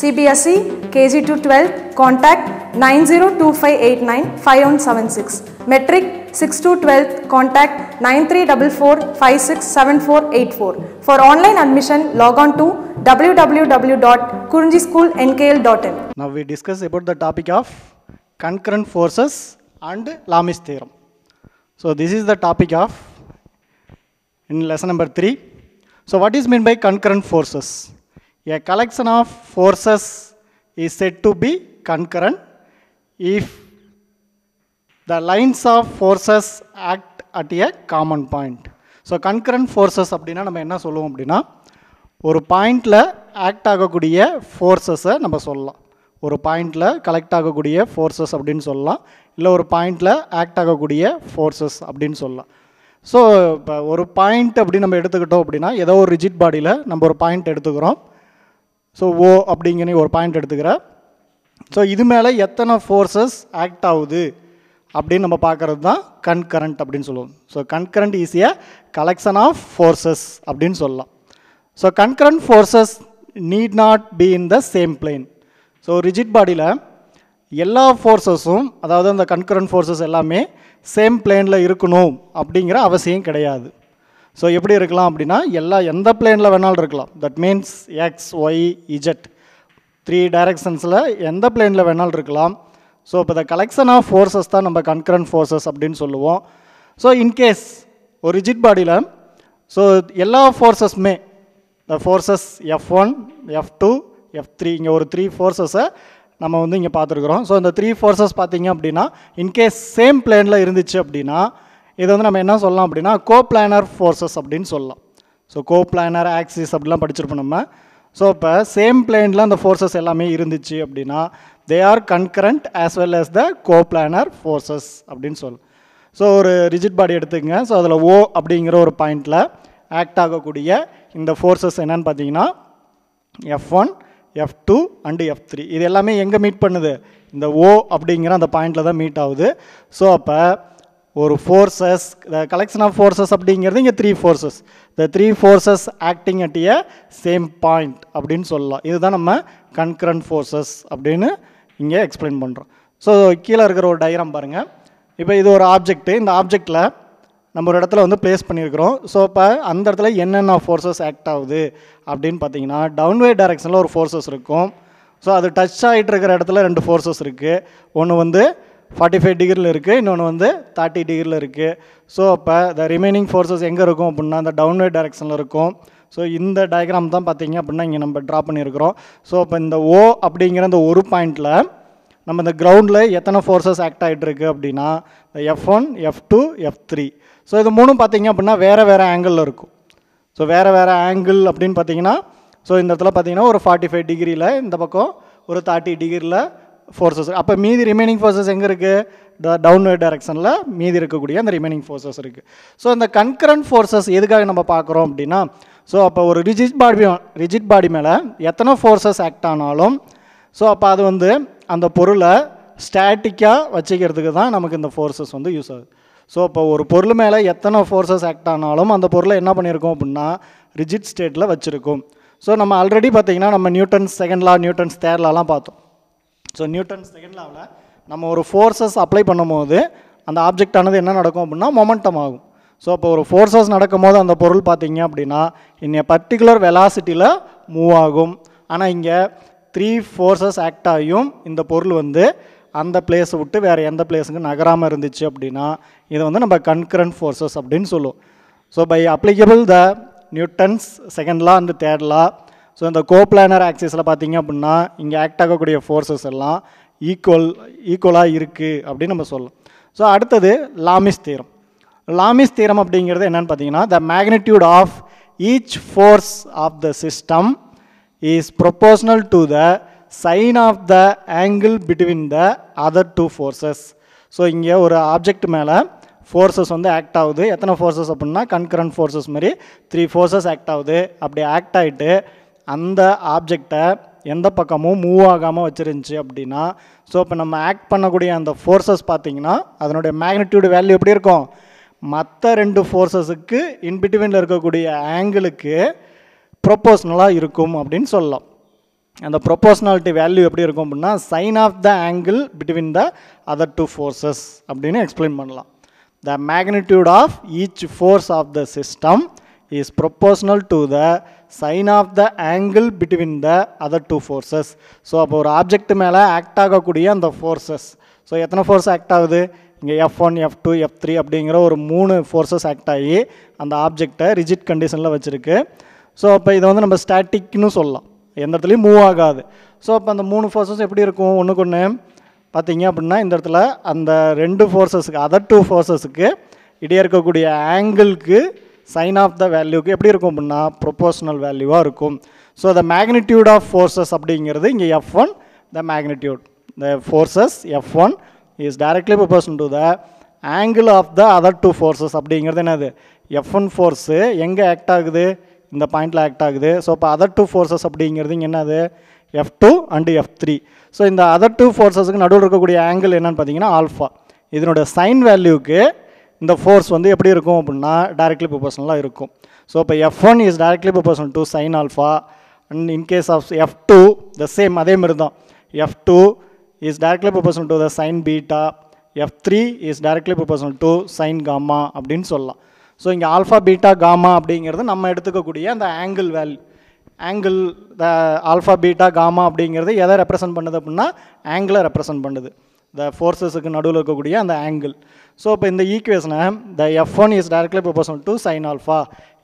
CBSE KG to 12 contact 9025895176 metric 6 to 12 contact 9344567484 for online admission log on to www.kurunjischoolnkl.in now we discuss about the topic of concurrent forces and Lamis theorem so this is the topic of in lesson number 3 so what is meant by concurrent forces A collection of forces is said to be concurrent if the lines of forces act at a common point. So concurrent forces அப்படின்னா நம்ம என்ன சொல்லுவோம் அப்படின்னா ஒரு பாயிண்டில் act ஆகக்கூடிய ஃபோர்ஸஸை நம்ம சொல்லலாம் ஒரு பாயிண்டில் கலெக்ட் ஆகக்கூடிய ஃபோர்ஸஸ் அப்படின்னு சொல்லலாம் இல்லை ஒரு பாயிண்டில் ஆக்ட் ஆகக்கூடிய ஃபோர்ஸஸ் அப்படின்னு சொல்லலாம் ஸோ இப்போ ஒரு பாயிண்ட் அப்படின்னு நம்ம எடுத்துக்கிட்டோம் அப்படின்னா ஏதோ ஒரு ரிஜிட் பாடியில் நம்ம ஒரு பாயிண்ட் எடுத்துக்கிறோம் ஸோ ஓ அப்படிங்கிற ஒரு பாயிண்ட் எடுத்துக்கிற ஸோ இது மேலே எத்தனை ஃபோர்ஸஸ் ஆக்ட் ஆகுது அப்படின்னு நம்ம பார்க்குறது தான் கண் கரண்ட் அப்படின்னு சொல்லுவோம் ஸோ கண் கரண்ட் ஈஸியாக கலெக்ஷன் ஆஃப் ஃபோர்ஸஸ் அப்படின்னு சொல்லலாம் so concurrent forces need not be in the same plane so rigid பாடியில் எல்லா ஃபோர்ஸஸும் அதாவது அந்த கண்கரண்ட் ஃபோர்ஸஸ் எல்லாமே சேம் பிளேனில் இருக்கணும் அப்படிங்கிற அவசியம் கிடையாது ஸோ எப்படி இருக்கலாம் அப்படின்னா எல்லா எந்த பிளேனில் வேணாலும் இருக்கலாம் that means X Y Z three டைரக்ஷன்ஸில் எந்த பிளேனில் வேணாலும் இருக்கலாம் ஸோ இப்போ த கலெக்ஷன் ஆஃப் ஃபோர்ஸஸ் தான் நம்ம கன்கரண்ட் ஃபோர்ஸஸ் அப்படின்னு சொல்லுவோம் ஸோ இன்கேஸ் ஒரு ரிஜிட் பாடியில் ஸோ எல்லா ஃபோர்ஸஸுமே the forces F one F two F three இங்கே ஒரு த்ரீ ஃபோர்ஸஸை நம்ம வந்து இங்கே பார்த்துருக்குறோம் ஸோ இந்த த்ரீ ஃபோர்ஸஸ் பார்த்தீங்க அப்படின்னா இன்கேஸ் சேம் பிளேனில் இருந்துச்சு அப்படின்னா இது வந்து நம்ம என்ன சொல்லலாம் அப்படின்னா கோ பிளானர் ஃபோர்ஸஸ் அப்படின்னு சொல்லலாம் ஸோ கோ பிளானர் ஆக்சிஸ் அப்படிலாம் படிச்சிருப்போம் நம்ம ஸோ இப்போ சேம் பிளேனில் அந்த ஃபோர்ஸஸ் எல்லாமே இருந்துச்சு அப்படின்னா they are concurrent as well as the coplanar forces அப்படின்னு சொல்லலாம் ஸோ ஒரு ரிஜிட் பாடி எடுத்துக்கங்க ஸோ அதில் ஓ அப்படிங்கிற ஒரு பாயிண்டில் ஆக்ட் ஆகக்கூடிய இந்த ஃபோர்ஸஸ் என்னன்னு பார்த்தீங்கன்னா F one F two and F three இது எல்லாமே எங்கே மீட் பண்ணுது இந்த ஓ அப்படிங்கிற அந்த பாயிண்டில் தான் மீட் ஆகுது ஸோ அப்போ ஒரு forces the collection of forces அப்படிங்கிறது இங்கே three forces the three forces acting at a same point அப்படின்னு சொல்லலாம் இதுதான் நம்ம கன்கரண்ட் ஃபோர்ஸஸ் அப்படின்னு இங்கே எக்ஸ்பிளைன் பண்ணுறோம் ஸோ கீழே இருக்கிற ஒரு டயக்ராம் பாருங்கள் இப்போ இது ஒரு ஆப்ஜெக்ட்டு இந்த ஆப்ஜெக்டில் நம்ம ஒரு இடத்துல வந்து பிளேஸ் பண்ணியிருக்கிறோம் ஸோ இப்போ அந்த இடத்துல என்னென்ன ஃபோர்ஸஸ் ஆக்ட் ஆகுது அப்படின்னு பார்த்தீங்கன்னா டவுன்வே டைரெக்ஷனில் ஒரு ஃபோர்ஸஸ் இருக்கும் ஸோ அது டச் ஆகிட்டு இருக்கிற இடத்துல ரெண்டு ஃபோர்ஸஸ் இருக்குது ஒன்று வந்து ஃபார்ட்டி ஃபைவ் டிகிரியில் இருக்குது இன்னொன்று வந்து தேர்ட்டி டிகிரியில் இருக்குது ஸோ அப்போ த ரிமைனிங் ஃபோர்ஸஸ் எங்கே இருக்கும் அப்படின்னா அந்த டவுன்வேர்ட் டைரக்ஷனில் இருக்கும் ஸோ இந்த டயக்ராம் தான் பார்த்தீங்க அப்படின்னா இங்கே நம்ம ட்ரா பண்ணியிருக்கிறோம் ஸோ அப்போ இந்த ஓ அப்படிங்கிற இந்த ஒரு பாயிண்டில் நம்ம இந்த கிரவுண்டில் எத்தனை ஃபோர்ஸஸ் ஆக்ட் ஆகிட்டுருக்கு அப்படின்னா F one F two F three so இது மூணும் பார்த்தீங்க அப்படின்னா வேறு வேறு ஆங்கிளில் இருக்கும் ஸோ வேறு வேறு ஆங்கிள் அப்படின்னு பார்த்தீங்கன்னா ஸோ இந்த இடத்துல பார்த்தீங்கன்னா ஒரு ஃபார்ட்டி ஃபைவ் டிகிரியில் இந்த பக்கம் ஒரு தேர்ட்டி டிகிரியில் ஃபோர்ஸஸ் அப்போ மீதி ரிமைனிங் ஃபோர்ஸஸ் எங்கே இருக்குது டவுன்வேர்ட் டைரக்ஷனில் மீதி இருக்கக்கூடிய அந்த ரிமைனிங் ஃபோர்ஸஸ் இருக்குது ஸோ இந்த கன்கரண்ட் ஃபோர்ஸஸ் எதுக்காக நம்ம பார்க்குறோம் அப்படின்னா ஸோ அப்போ ஒரு ரிஜிட் பாடி ரிஜிட் பாடி மேலே எத்தனை ஃபோர்ஸஸ் ஆக்ட் ஆனாலும் ஸோ அப்போ அது வந்து அந்த பொருளை ஸ்டாட்டிக்காக வச்சுக்கிறதுக்கு தான் நமக்கு இந்த ஃபோர்ஸஸ் வந்து யூஸ் ஆகுது ஸோ அப்போ ஒரு பொருள் மேலே எத்தனை ஃபோர்ஸஸ் ஆக்ட் ஆனாலும் அந்த பொருளை என்ன பண்ணியிருக்கோம் அப்படின்னா ரிஜிட் ஸ்டேட்டில் வச்சுருக்கோம் ஸோ நம்ம ஆல்ரெடி பார்த்திங்கன்னா நம்ம நியூட்டன்ஸ் செகண்ட்லா நியூட்டன்ஸ் தேர்ட்லாலாம் பார்த்தோம் ஸோ நியூட்டன் செகண்ட் லாவில் நம்ம ஒரு ஃபோர்ஸஸ் அப்ளை பண்ணும்போது அந்த ஆப்ஜெக்ட் ஆனது என்ன நடக்கும் அப்படின்னா மொமெண்டம் ஆகும் ஸோ அப்போ ஒரு ஃபோர்ஸஸ் நடக்கும் போது அந்த பொருள் பார்த்தீங்க அப்படின்னா இன்னும் பர்டிகுலர் வெலாசிட்டியில் மூவ் ஆகும் ஆனால் இங்கே த்ரீ ஃபோர்ஸஸ் ஆக்ட் ஆகியும் இந்த பொருள் வந்து அந்த பிளேஸை விட்டு வேறு எந்த பிளேஸுக்கு நகராமல் இருந்துச்சு அப்படின்னா இதை வந்து நம்ம கன்கரண்ட் ஃபோர்ஸஸ் அப்படின்னு சொல்லுவோம் so by applicable the Newton's second law and third law so இந்த கோப்ளானர் ஆக்சிஸில் பார்த்தீங்க அப்படின்னா இங்கே ஆக்ட் ஆகக்கூடிய ஃபோர்ஸஸ் எல்லாம் ஈக்குவல் ஈக்குவலாக இருக்குது அப்படின்னு நம்ம சொல்லலாம் ஸோ அடுத்தது லாமிஸ் தீரம் லாமிஸ் தீரம் அப்படிங்கிறது என்னென்னு பார்த்தீங்கன்னா the magnitude of each force of the system is proportional to the sine of the angle between the other two forces so இங்கே ஒரு ஆப்ஜெக்ட் மேலே ஃபோர்ஸஸ் வந்து ஆக்ட் ஆகுது எத்தனை ஃபோர்ஸஸ் அப்படின்னா கன்கரண்ட் ஃபோர்ஸஸ் மாதிரி த்ரீ ஃபோர்ஸஸ் ஆக்ட் ஆகுது அப்படி ஆக்ட் ஆகிட்டு அந்த ஆப்ஜெக்டை எந்த பக்கமும் மூவ் ஆகாமல் வச்சுருந்துச்சு அப்படின்னா ஸோ இப்போ நம்ம ஆக்ட் பண்ணக்கூடிய அந்த ஃபோர்ஸஸ் பார்த்திங்கன்னா அதனுடைய மேக்னிடியூடு வேல்யூ எப்படி இருக்கும் மற்ற ரெண்டு ஃபோர்ஸஸுக்கு இன்பிட்வீனில் இருக்கக்கூடிய ஆங்கிளுக்கு ப்ரொப்போஷ்னலாக இருக்கும் அப்படின்னு சொல்லலாம் அந்த ப்ரொப்போஷ்னாலிட்டி வேல்யூ எப்படி இருக்கும் அப்படின்னா sine of the angle between the other two forces அப்படின்னு எக்ஸ்பிளைன் பண்ணலாம் the magnitude of each force of the system is proportional to the sine of the angle between the other two forces so அப்போ ஒரு object மேலே act ஆகக்கூடிய அந்த forces so எத்தனை force act ஆகுது இங்கே F one F two F three அப்படிங்கிற ஒரு மூணு ஃபோர்ஸஸ் ஆக்ட் ஆகி அந்த ஆப்ஜெக்டை ரிஜிட் கண்டிஷனில் வச்சுருக்கு ஸோ அப்போ இதை வந்து நம்ம ஸ்டாட்டிக்னு சொல்லலாம் எந்த இடத்துலையும் மூவ் ஆகாது ஸோ அப்போ அந்த மூணு ஃபோர்ஸஸ் எப்படி இருக்கும் ஒன்றுக்கு ஒன்று பார்த்தீங்க அப்படின்னா இந்த இடத்துல அந்த ரெண்டு ஃபோர்ஸஸுக்கு அதர் டூ ஃபோர்ஸஸுக்கு இடையே இருக்கக்கூடிய ஆங்கிளுக்கு சைன் ஆஃப் த வேல்யூக்கு எப்படி இருக்கும் அப்படின்னா ப்ரொபோஷனல் வேல்யூவாக இருக்கும் so the magnitude of forces அப்படிங்கிறது இங்கே F one the magnitude the forces F one is directly proportion to the angle of the other two forces அப்படிங்கிறது என்னது எஃப் ஒன் ஃபோர்ஸு எங்கே ஆக்ட் ஆகுது இந்த பாயிண்டில் ஆக்ட் ஆகுது ஸோ இப்போ அதர் டூ ஃபோர்ஸஸ் அப்படிங்கிறது இங்கே என்னது F two and F three so இந்த அதர் டூ ஃபோர்ஸஸுக்கு நடுவில் இருக்கக்கூடிய ஆங்கிள் என்னென்னு பார்த்தீங்கன்னா ஆல்ஃபா இதனோட சைன் வேல்யூக்கு இந்த ஃபோர்ஸ் வந்து எப்படி இருக்கும் அப்படின்னா டேரக்ட்லி ப்ரொபோஷனலாக இருக்கும் ஸோ இப்போ F one is directly proportional to sine alpha and in case of F two the same மாதிரி தான் F two is directly proportional to the sine beta F three is directly proportional to sine gamma அப்படின்னு சொல்லலாம் so இங்கே alpha beta gamma அப்படிங்கிறது நம்ம எடுத்துக்கக்கூடிய அந்த angle value angle the alpha beta gamma அப்படிங்கிறது எதை ரெப்ரசன்ட் பண்ணுது அப்படின்னா ஆங்கிளை ரெப்ரசன்ட் பண்ணுது த ஃபோர்ஸஸுக்கு நடுவில் இருக்கக்கூடிய அந்த ஆங்கிள் ஸோ இப்போ இந்த ஈக்குவேஷனை the F one is directly proportion to sine alpha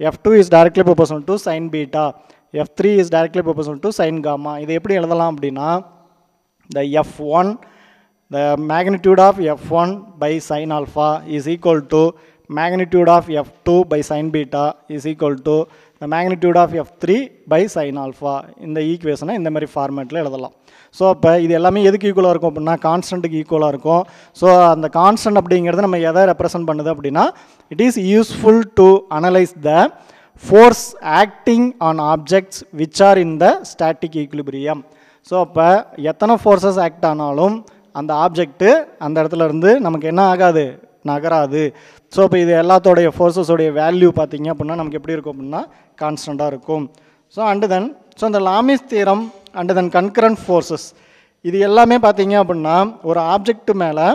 F two is directly proportion to sine beta F three is directly proportion to sine gamma இதை எப்படி எழுதலாம் அப்படின்னா the F one the magnitude of F one by sine alpha is equal to magnitude of F two by sine beta is equal to இந்த magnitude of F three by sine alpha இந்த ஈக்குவேஷனை இந்த மாதிரி ஃபார்மேட்டில் எழுதலாம் so அப்போ இது எல்லாமே எதுக்கு ஈக்குவலாக இருக்கும் அப்படின்னா கான்ஸ்டன்ட்டுக்கு ஈக்குவலாக இருக்கும் ஸோ அந்த கான்ஸ்டன்ட் அப்படிங்கிறது நம்ம எதை ரெப்ரசன்ட் பண்ணுது அப்படின்னா it is useful to analyse the force acting on objects which are in the static equilibrium so அப்போ எத்தனை ஃபோர்ஸஸ் ஆக்ட் ஆனாலும் அந்த ஆப்ஜெக்ட்டு அந்த இடத்துல இருந்து நமக்கு என்ன ஆகாது நகராது ஸோ இப்போ இது எல்லாத்தோடைய ஃபோர்ஸஸோடைய வேல்யூ பார்த்திங்க அப்படின்னா நமக்கு எப்படி இருக்கும் அப்படின்னா கான்ஸ்டண்ட்டாக இருக்கும் ஸோ அண்டு தென் ஸோ அந்த Lami's theorem and then concurrent forces இது எல்லாமே பார்த்தீங்க அப்படின்னா ஒரு ஆப்ஜெக்ட் மேலே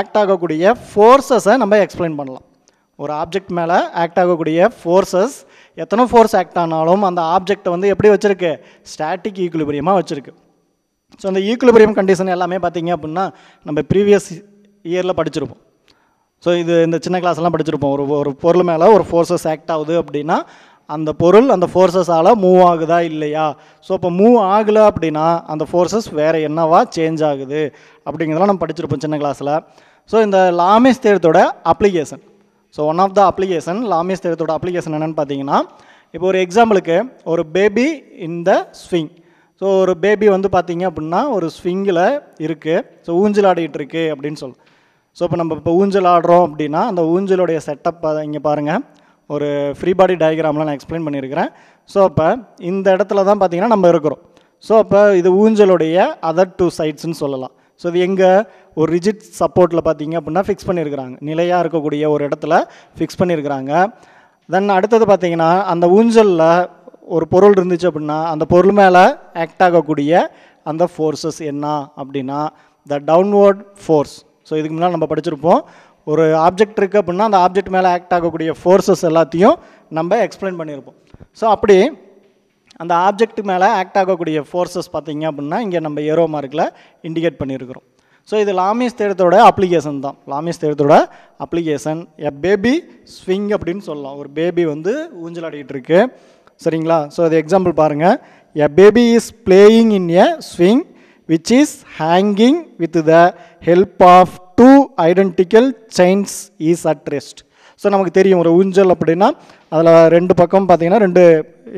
ஆக்ட் ஆகக்கூடிய ஃபோர்ஸஸை நம்ம எக்ஸ்பிளைன் பண்ணலாம் ஒரு ஆப்ஜெக்ட் மேலே ஆக்ட் ஆகக்கூடிய ஃபோர்ஸஸ் எத்தனை ஃபோர்ஸ் ஆக்ட் ஆனாலும் அந்த ஆப்ஜெக்டை வந்து எப்படி வச்சுருக்கு ஸ்டாட்டிக் ஈக்குலிபிரியமாக வச்சுருக்கு ஸோ அந்த ஈக்குலிபிரியம் கண்டிஷன் எல்லாமே பார்த்திங்க அப்படின்னா நம்ம ப்ரீவியஸ் இயரில் படிச்சிருப்போம் ஸோ இது இந்த சின்ன கிளாஸ்லாம் படிச்சிருப்போம் ஒரு ஒரு பொருள் மேலே ஒரு ஃபோர்ஸஸ் ஆக்ட் ஆகுது அப்படின்னா அந்த பொருள் அந்த ஃபோர்ஸஸால் மூவ் ஆகுதா இல்லையா ஸோ இப்போ மூவ் ஆகலை அப்படின்னா அந்த ஃபோர்ஸஸ் வேறு என்னவா சேஞ்ச் ஆகுது அப்படிங்கிறதெல்லாம் நம்ம படிச்சிருப்போம் சின்ன கிளாஸில் ஸோ இந்த லாமேஸ் தேர்த்தோட application so one of the application Lami's தேர்த்தோட அப்ளிகேஷன் என்னென்னு பார்த்தீங்கன்னா இப்போ ஒரு எக்ஸாம்பிளுக்கு ஒரு baby in the swing so ஒரு பேபி வந்து பார்த்தீங்க அப்படின்னா ஒரு ஸ்விங்கில் இருக்குது ஸோ ஊஞ்சலாடிட்டு இருக்கு அப்படின்னு சொல்லு ஸோ இப்போ நம்ம இப்போ ஊஞ்சல் ஆடுறோம் அப்படின்னா அந்த ஊஞ்சலுடைய செட்டப் அதை இங்கே பாருங்கள் ஒரு ஃப்ரீ பாடி டயக்ராம்லாம் நான் எக்ஸ்பிளைன் பண்ணியிருக்கிறேன் ஸோ அப்போ இந்த இடத்துல தான் பார்த்திங்கன்னா நம்ம இருக்கிறோம் ஸோ அப்போ இது ஊஞ்சலுடைய அதர் டூ சைட்ஸ்ன்னு சொல்லலாம் ஸோ இது எங்கே ஒரு ரிஜிட் சப்போர்ட்டில் பார்த்தீங்க அப்படின்னா ஃபிக்ஸ் பண்ணியிருக்கிறாங்க நிலையாக இருக்கக்கூடிய ஒரு இடத்துல ஃபிக்ஸ் பண்ணியிருக்கிறாங்க தென் அடுத்தது பார்த்திங்கன்னா அந்த ஊஞ்சலில் ஒரு பொருள் இருந்துச்சு அப்படின்னா அந்த பொருள் மேலே ஆக்ட் ஆகக்கூடிய அந்த ஃபோர்ஸஸ் என்ன அப்படின்னா த டவுன்வோர்ட் ஃபோர்ஸ் ஸோ இதுக்கு முன்னால் நம்ம படிச்சிருப்போம் ஒரு ஆப்ஜெக்ட் இருக்குது அப்படின்னா அந்த ஆப்ஜெக்ட் மேலே ஆக்ட் ஆகக்கூடிய ஃபோர்ஸஸ் எல்லாத்தையும் நம்ம எக்ஸ்பிளைன் பண்ணியிருப்போம் ஸோ அப்படி அந்த ஆப்ஜெக்ட் மேலே ஆக்ட் ஆகக்கூடிய ஃபோர்ஸஸ் பார்த்திங்க அப்படின்னா இங்கே நம்ம ஏரோ மார்க்கில் இண்டிகேட் பண்ணியிருக்கிறோம் ஸோ இது லாமிஸ் தேடத்தோட அப்ளிகேஷன் தான் லாமிஸ் தேடத்தோட அப்ளிகேஷன் எ பேபி ஸ்விங் அப்படின்னு சொல்லலாம் ஒரு பேபி வந்து ஊஞ்சல் ஆடிக்கிட்டு இருக்கு சரிங்களா ஸோ அது எக்ஸாம்பிள் பாருங்கள் a baby is playing in a swing which is hanging with the help of two identical chains is at rest so நமக்கு தெரியும் ஒரு ஊஞ்சல் அப்படின்னா அதில் ரெண்டு பக்கம் பார்த்தீங்கன்னா ரெண்டு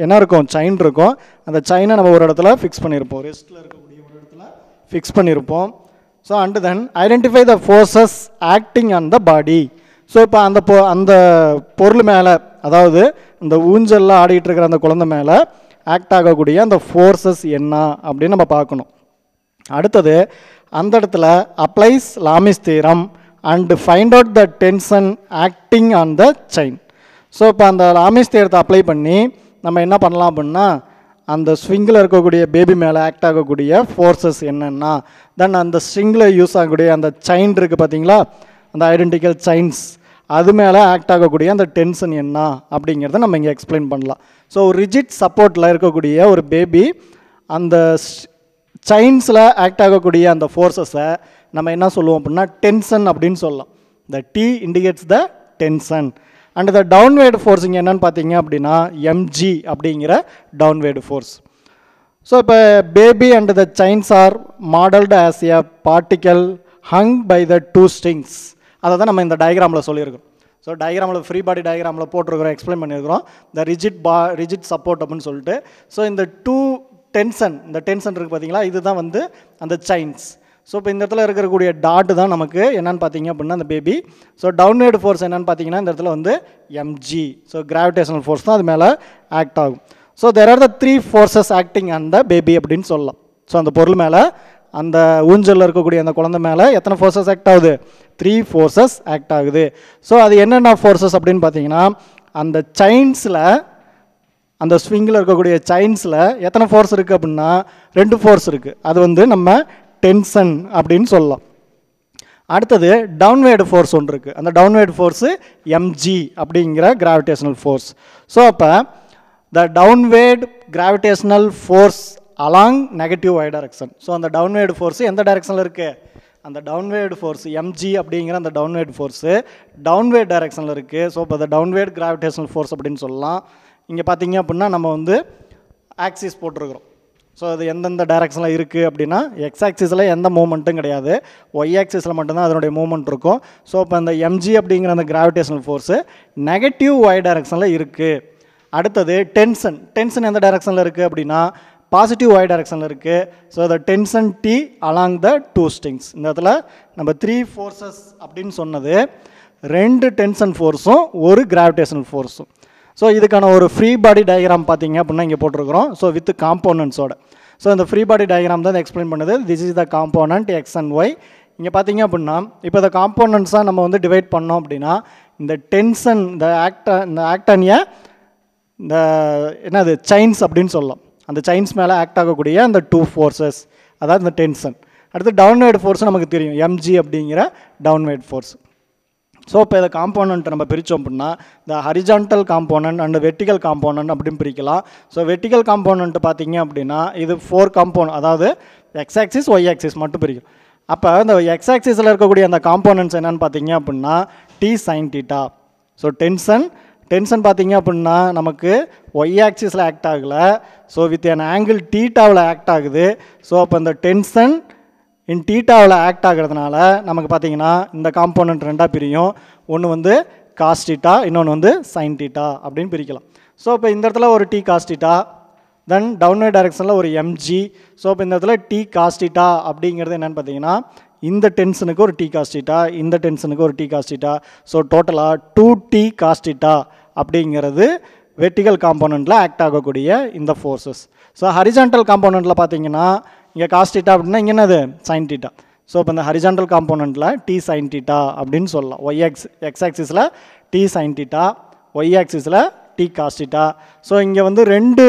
என்ன இருக்கும் செயின் இருக்கும் அந்த செயினை நம்ம ஒரு இடத்துல ஃபிக்ஸ் பண்ணியிருப்போம் ரெஸ்ட்டில் இருக்கக்கூடிய ஒரு இடத்துல ஃபிக்ஸ் பண்ணியிருப்போம் so and then identify the forces acting on the body so இப்போ அந்த பொ அந்த பொருள் மேலே அதாவது இந்த ஊஞ்சலில் ஆடிட்டு அந்த குழந்தை மேலே ஆக்ட் ஆகக்கூடிய அந்த ஃபோர்ஸஸ் என்ன அப்படின்னு நம்ம பார்க்கணும் அடுத்தது அந்த இடத்துல applies Lami's theorem and find out the tension acting on the chain so இப்போ அந்த லாமிஸ் தீரத்தை அப்ளை பண்ணி நம்ம என்ன பண்ணலாம் அப்படின்னா அந்த ஸ்விங்கில் இருக்கக்கூடிய பேபி மேலே ஆக்ட் ஆகக்கூடிய ஃபோர்ஸஸ் என்னென்னா தென் அந்த ஸ்விங்கில் யூஸ் ஆகக்கூடிய அந்த செயின் இருக்குது பார்த்தீங்களா அந்த ஐடென்டிக்கல் செயின்ஸ் அது மேலே ஆக்ட் ஆகக்கூடிய அந்த டென்ஷன் என்ன அப்படிங்கிறத நம்ம இங்கே எக்ஸ்பிளைன் பண்ணலாம் ஸோ ரிஜிட் சப்போர்ட்டில் இருக்கக்கூடிய ஒரு பேபி அந்த சைன்ஸில் ஆக்ட் ஆகக்கூடிய அந்த ஃபோர்ஸஸை நம்ம என்ன சொல்லுவோம் அப்படின்னா டென்ஷன் அப்படின்னு சொல்லலாம் the T indicates the tension and the downward force இங்கே என்னென்னு பார்த்தீங்க அப்படின்னா எம்ஜி அப்படிங்கிற டவுன்வேர்டு ஃபோர்ஸ் ஸோ இப்போ baby and the signs are modelled as a particle hung by the two strings அதை தான் நம்ம இந்த டயக்ராமில் சொல்லியிருக்கோம் ஸோ டயக்ராமில் ஃப்ரீ பாடி டயக்ராமில் போட்டிருக்கிறோம் எக்ஸ்பிளைன் பண்ணியிருக்கிறோம் த ரிஜிட் பா ரிஜிட் சப்போர்ட் அப்படின்னு சொல்லிட்டு ஸோ இந்த டூ டென்ஷன் இந்த டென்ஷன் இருக்குது பார்த்தீங்களா இதுதான் வந்து அந்த சைன்ஸ் ஸோ இப்போ இந்த இடத்துல இருக்கக்கூடிய டாட்டு தான் நமக்கு என்னென்னு பார்த்தீங்க அப்படின்னா அந்த பேபி ஸோ டவுன்வேர்டு ஃபோர்ஸ் என்னென்னு பார்த்தீங்கன்னா இந்த இடத்துல வந்து எம்ஜி ஸோ கிராவிடேஷனல் ஃபோர்ஸ் தான் அது மேலே ஆக்ட் ஆகும் so there are the three forces acting அந்த பேபி அப்படின்னு சொல்லலாம் ஸோ அந்த பொருள் மேலே அந்த ஊஞ்சலில் இருக்கக்கூடிய அந்த குழந்தை மேலே எத்தனை ஃபோர்ஸஸ் ஆக்ட் ஆகுது த்ரீ ஃபோர்ஸஸ் ஆக்ட் ஆகுது ஸோ அது என்னென்ன ஃபோர்ஸஸ் அப்படின்னு பார்த்தீங்கன்னா அந்த சைன்ஸில் அந்த ஸ்விங்கில் இருக்கக்கூடிய சைன்ஸில் எத்தனை ஃபோர்ஸ் இருக்குது அப்படின்னா ரெண்டு ஃபோர்ஸ் இருக்குது அது வந்து நம்ம டென்ஷன் அப்படின்னு சொல்லலாம் அடுத்தது டவுன்வேர்டு ஃபோர்ஸ் ஒன்று இருக்குது அந்த டவுன்வேர்டு ஃபோர்ஸு எம்ஜி அப்படிங்கிற கிராவிடேஷனல் ஃபோர்ஸ் ஸோ அப்போ the downward gravitational force along negative Y direction so அந்த டவுன்வேர்டு ஃபோர்ஸ் எந்த டைரக்ஷனில் இருக்குது அந்த டவுன்வேர்டு ஃபோர்ஸ் எம்ஜி அப்படிங்கிற அந்த டவுன்வேர்டு ஃபோர்ஸு டவுன்வேர்டு டைரக்ஷனில் இருக்குது ஸோ இப்போ அந்த டவுன்வேர்டு கிராவிடேஷனல் ஃபோர்ஸ் அப்படின்னு சொல்லலாம் இங்கே பார்த்தீங்க அப்படின்னா நம்ம வந்து ஆக்சிஸ் போட்டிருக்கிறோம் ஸோ அது எந்தெந்த டைரக்ஷனில் இருக்குது அப்படின்னா எக்ஸ் ஆக்சிஸில் எந்த மூமெண்ட்டும் கிடையாது ஒய் ஆக்சிஸில் மட்டும்தான் அதனுடைய மூமெண்ட் இருக்கும் ஸோ இப்போ அந்த எம்ஜி அப்படிங்கிற அந்த கிராவிடேஷனல் ஃபோர்ஸு நெகட்டிவ் ஒய் டைரக்ஷனில் இருக்குது அடுத்தது டென்ஷன் டென்ஷன் எந்த டைரக்ஷனில் இருக்குது அப்படின்னா பாசிட்டிவ் ஒய் டைரக்ஷனில் இருக்குது so the tension T along the two strings இந்த இடத்துல நம்ம த்ரீ ஃபோர்ஸஸ் அப்படின்னு சொன்னது ரெண்டு டென்ஷன் ஃபோர்ஸும் ஒரு கிராவிடேஷனல் ஃபோர்ஸும் ஸோ இதுக்கான ஒரு ஃப்ரீ பாடி டயக்ராம் பார்த்தீங்க அப்படின்னா இங்கே போட்டிருக்கிறோம் ஸோ வித் காம்போனன்ட்ஸோட ஸோ இந்த ஃப்ரீ பாடி டயக்ராம் தான் எக்ஸ்பிளைன் பண்ணுது this is the component X and Y இங்கே பார்த்தீங்க அப்படின்னா இப்போ இந்த காம்போனன்ட்ஸாக நம்ம வந்து டிவைட் பண்ணோம் அப்படின்னா இந்த டென்ஷன் இந்த ஆக்ட இந்த ஆக்டனியை இந்த என்னது சைன்ஸ் அப்படின்னு சொல்லலாம் அந்த சைன்ஸ் மேலே ஆக்ட் ஆகக்கூடிய அந்த டூ ஃபோர்ஸஸ் அதாவது இந்த டென்ஷன் அடுத்து டவுன்வேர்ட் ஃபோர்ஸ் நமக்கு தெரியும் எம்ஜி அப்படிங்கிற டவுன்வேர்ட் ஃபோர்ஸ் ஸோ இப்போ இதை காம்போனண்ட் நம்ம பிரித்தோம் அப்படின்னா இந்த horizontal component and vertical component அப்படின்னு பிரிக்கலாம் ஸோ வெட்டிக்கல் காம்போனண்ட் பார்த்தீங்க அப்படின்னா இது ஃபோர் காம்போனண்ட் அதாவது எக்ஸ் ஆக்சிஸ் ஒய் ஆக்சிஸ் மட்டும் பிரிக்கும் அப்போ இந்த எக்ஸ் ஆக்சிஸில் இருக்கக்கூடிய அந்த காம்போனன்ட்ஸ் என்னென்னு பார்த்தீங்க அப்படின்னா T sine theta so tension tension பார்த்தீங்க அப்படின்னா நமக்கு ஒய் ஆக்சிஸில் ஆக்ட் ஆகலை ஸோ வித் என் ஆங்கிள் டீட்டாவில் ஆக்ட் ஆகுது ஸோ அப்போ இந்த டென்ஷன் இன் டீட்டாவில் ஆக்ட் ஆகிறதுனால நமக்கு பார்த்திங்கன்னா இந்த காம்போனண்ட் ரெண்டாக பிரியும் ஒன்று வந்து காஸ்டீட்டா இன்னொன்று வந்து சைன் டீட்டா அப்படின்னு பிரிக்கலாம் ஸோ இப்போ இந்த இடத்துல ஒரு டி காஸ்டீட்டா தென் டவுன்வே டைரக்ஷனில் ஒரு எம்ஜி ஸோ இப்போ இந்த இடத்துல டி காஸ்டீட்டா அப்படிங்கிறது என்னென்னு பார்த்தீங்கன்னா இந்த டென்ஷனுக்கு ஒரு டி காஸ்டீட்டா இந்த டென்ஷனுக்கு ஒரு டி காஸ்டீட்டா ஸோ டோட்டலாக டூ டி காஸ்டீட்டா அப்படிங்கிறது வெர்டிகல் காம்போனண்ட்டில் ஆக்ட் ஆகக்கூடிய இந்த ஃபோர்ஸஸ் ஸோ ஹரிஜான்டல் காம்போனண்ட்டில் பார்த்தீங்கன்னா இங்கே காஸ் டீட்டா அப்படின்னா இங்கே என்னது சைன் டீட்டா ஸோ இப்போ இந்த ஹரிஜாண்டல் காம்போனண்ட்டில் டி சைன் டீட்டா அப்படின்னு சொல்லலாம் ஒய் எக்ஸ் எக்ஸ் ஆக்சிஸில் டி சைன் டீட்டா ஒய் ஆக்சிஸில் டி காஸ்டிட்டா ஸோ இங்கே வந்து ரெண்டு